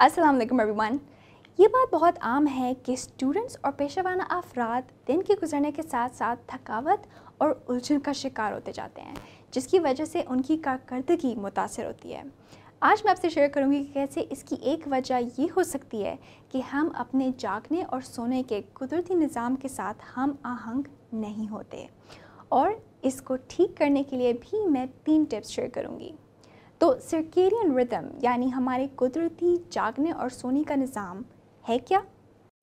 अस्सलाम वालेकुम एवरीवन ये बात बहुत आम है कि स्टूडेंट्स और पेशा अफराद दिन के गुजरने के साथ साथ थकावट और उलझन का शिकार होते जाते हैं जिसकी वजह से उनकी कारकर्दगी मुतासर होती है आज मैं आपसे शेयर करूंगी कि कैसे इसकी एक वजह ये हो सकती है कि हम अपने जागने और सोने के कुदरती निज़ाम के साथ हम आहंग नहीं होते और इसको ठीक करने के लिए भी मैं तीन टिप्स शेयर करूंगी तो सर्केडियन रिदम यानी हमारे कुदरती जागने और सोने का निज़ाम है क्या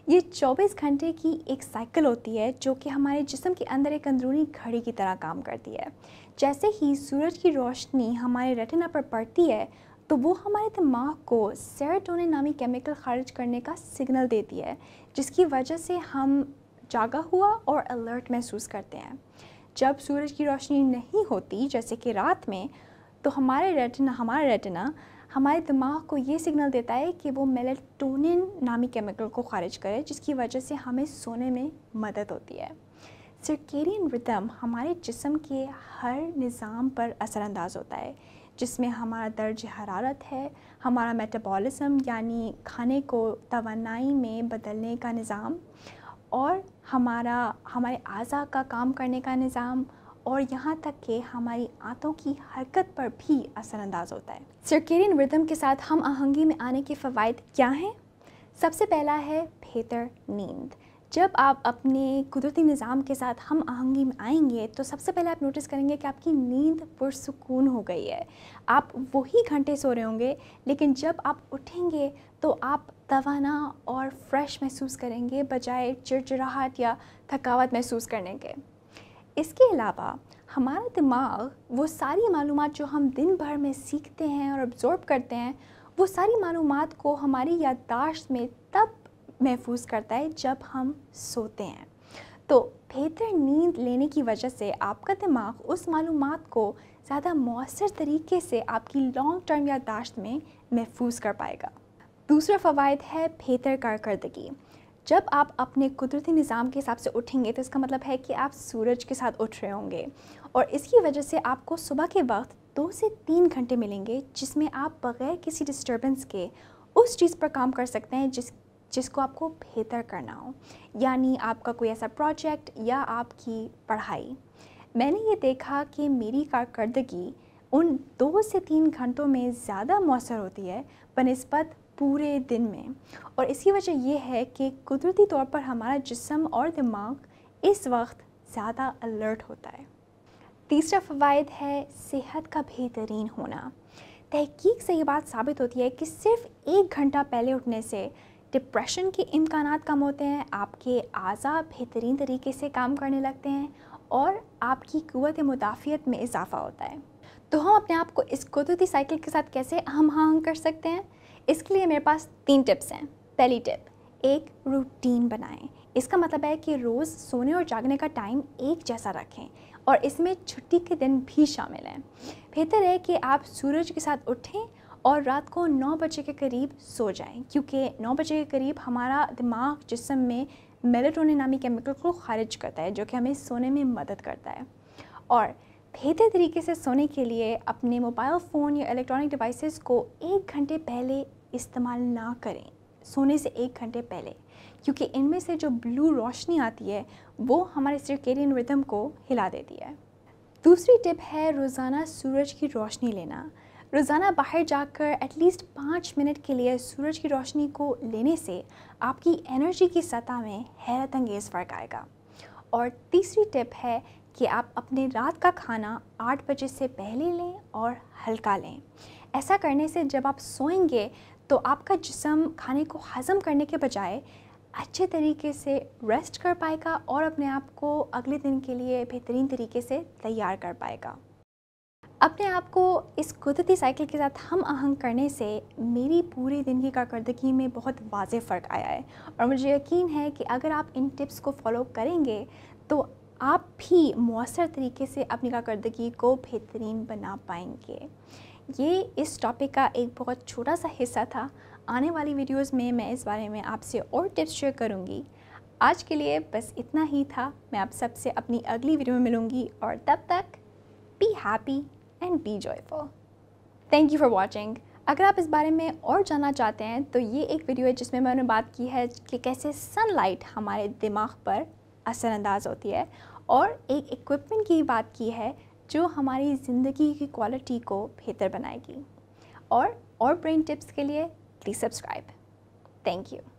ये 24 घंटे की एक साइकिल होती है जो कि हमारे जिसम के अंदर एक अंदरूनी घड़ी की तरह काम करती है जैसे ही सूरज की रोशनी हमारे रेटिना पर पड़ती है तो वो हमारे दिमाग को सेरोटोनिन नामी केमिकल खारिज करने का सिग्नल देती है जिसकी वजह से हम जागा हुआ और अलर्ट महसूस करते हैं जब सूरज की रोशनी नहीं होती जैसे कि रात में तो हमारे रेटिना हमारा रेटिना हमारे दिमाग को ये सिग्नल देता है कि वो मेलेटोनिन नामी केमिकल को खारिज करे जिसकी वजह से हमें सोने में मदद होती है सरकेरियन रिदम हमारे जिसम के हर निज़ाम पर असरानंदाज होता है जिसमें हमारा दर्ज हरारत है हमारा मेटाबॉलिज्म यानी खाने को तोानाई में बदलने का निज़ाम और हमारा हमारे आज़ा का काम करने का निज़ाम और यहाँ तक कि हमारी आंतों की हरकत पर भी असरअंदाज होता है सर्केरियन रिदम के साथ हम आहंगी में आने के फ़वाद क्या हैं सबसे पहला है बेहतर नींद जब आप अपने कुदरती निज़ाम के साथ हम आहंगी में आएंगे तो सबसे पहले आप नोटिस करेंगे कि आपकी नींद पुरसकून हो गई है आप वही घंटे सो रहे होंगे लेकिन जब आप उठेंगे तो आप तवाना और फ्रेश महसूस करेंगे बजाय चिड़चिड़ाहट या थकावट महसूस करने के इसके अलावा हमारा दिमाग वो सारी मालूम जो हम दिन भर में सीखते हैं और अब्ज़ॉर्ब करते हैं वो सारी मालूम को हमारी याददाश्त में तब महफूज करता है जब हम सोते हैं तो बेहतर नींद लेने की वजह से आपका दिमाग उस मालूम को ज़्यादा मौसर तरीके से आपकी लॉन्ग टर्म याददाश्त में महफूज कर पाएगा दूसरा फ़वाद है बेहतर कारकर्दगी जब आप अपने कुदरती निज़ाम के हिसाब से उठेंगे तो इसका मतलब है कि आप सूरज के साथ उठ रहे होंगे और इसकी वजह से आपको सुबह के वक्त दो से तीन घंटे मिलेंगे जिसमें आप बग़ैर किसी डिस्टर्बेंस के उस चीज़ पर काम कर सकते हैं जिस जिसको आपको बेहतर करना हो यानी आपका कोई ऐसा प्रोजेक्ट या आपकी पढ़ाई मैंने ये देखा कि मेरी कारकर्दगी उन दो से तीन घंटों में ज़्यादा मौसर होती है बनस्बत पूरे दिन में और इसकी वजह यह है कि कुदरती तौर पर हमारा जिसम और दिमाग इस वक्त ज़्यादा अलर्ट होता है तीसरा फ़वाद है सेहत का बेहतरीन होना तहकीक से ये बात साबित होती है कि सिर्फ एक घंटा पहले उठने से डिप्रेशन के इम्कान कम होते हैं आपके अज़ा बेहतरीन तरीके से काम करने लगते हैं और आपकी क़वत मुदाफ़ियत में इजाफ़ा होता है तो हम अपने आप को इस कुदरती साइकिल के साथ कैसे हम हाँ कर सकते हैं इसके लिए मेरे पास तीन टिप्स हैं पहली टिप एक रूटीन बनाएं इसका मतलब है कि रोज़ सोने और जागने का टाइम एक जैसा रखें और इसमें छुट्टी के दिन भी शामिल हैं बेहतर है कि आप सूरज के साथ उठें और रात को नौ बजे के करीब सो जाएं क्योंकि नौ बजे के करीब हमारा दिमाग जिसम में मेलेटोनिन नामी केमिकल को खारिज करता है जो कि हमें सोने में मदद करता है और बेहतर तरीके से सोने के लिए अपने मोबाइल फ़ोन या इलेक्ट्रॉनिक डिवाइसेस को एक घंटे पहले इस्तेमाल ना करें सोने से एक घंटे पहले क्योंकि इनमें से जो ब्लू रोशनी आती है वो हमारे सिरकेरियन रिदम को हिला देती है दूसरी टिप है रोज़ाना सूरज की रोशनी लेना रोज़ाना बाहर जाकर एटलीस्ट पाँच मिनट के लिए सूरज की रोशनी को लेने से आपकी एनर्जी की सतह में हैरत अंगेज़ फ़र्क आएगा और तीसरी टिप है कि आप अपने रात का खाना आठ बजे से पहले लें और हल्का लें ऐसा करने से जब आप सोएंगे तो आपका जिसम खाने को हज़म करने के बजाय अच्छे तरीके से रेस्ट कर पाएगा और अपने आप को अगले दिन के लिए बेहतरीन तरीके से तैयार कर पाएगा अपने आप को इस कुदरती साइकिल के साथ हम आहंग करने से मेरी पूरे दिन की कारकर्दगी में बहुत वाज फ़र्क आया है और मुझे यकीन है कि अगर आप इन टिप्स को फॉलो करेंगे तो आप भी मौसर तरीके से अपनी कारकर्दगी को बेहतरीन बना पाएंगे ये इस टॉपिक का एक बहुत छोटा सा हिस्सा था आने वाली वीडियोस में मैं इस बारे में आपसे और टिप्स शेयर करूँगी आज के लिए बस इतना ही था मैं आप सबसे अपनी अगली वीडियो में मिलूँगी और तब तक be happy and be joyful thank you for watching अगर आप इस बारे में और जानना चाहते हैं तो ये एक वीडियो है जिसमें मैंने बात की है कि कैसे सनलाइट हमारे दिमाग पर असरअंदाज होती है और एक इक्विपमेंट की बात की है जो हमारी ज़िंदगी की क्वालिटी को बेहतर बनाएगी और और ब्रेन टिप्स के लिए प्लीज़ सब्सक्राइब थैंक यू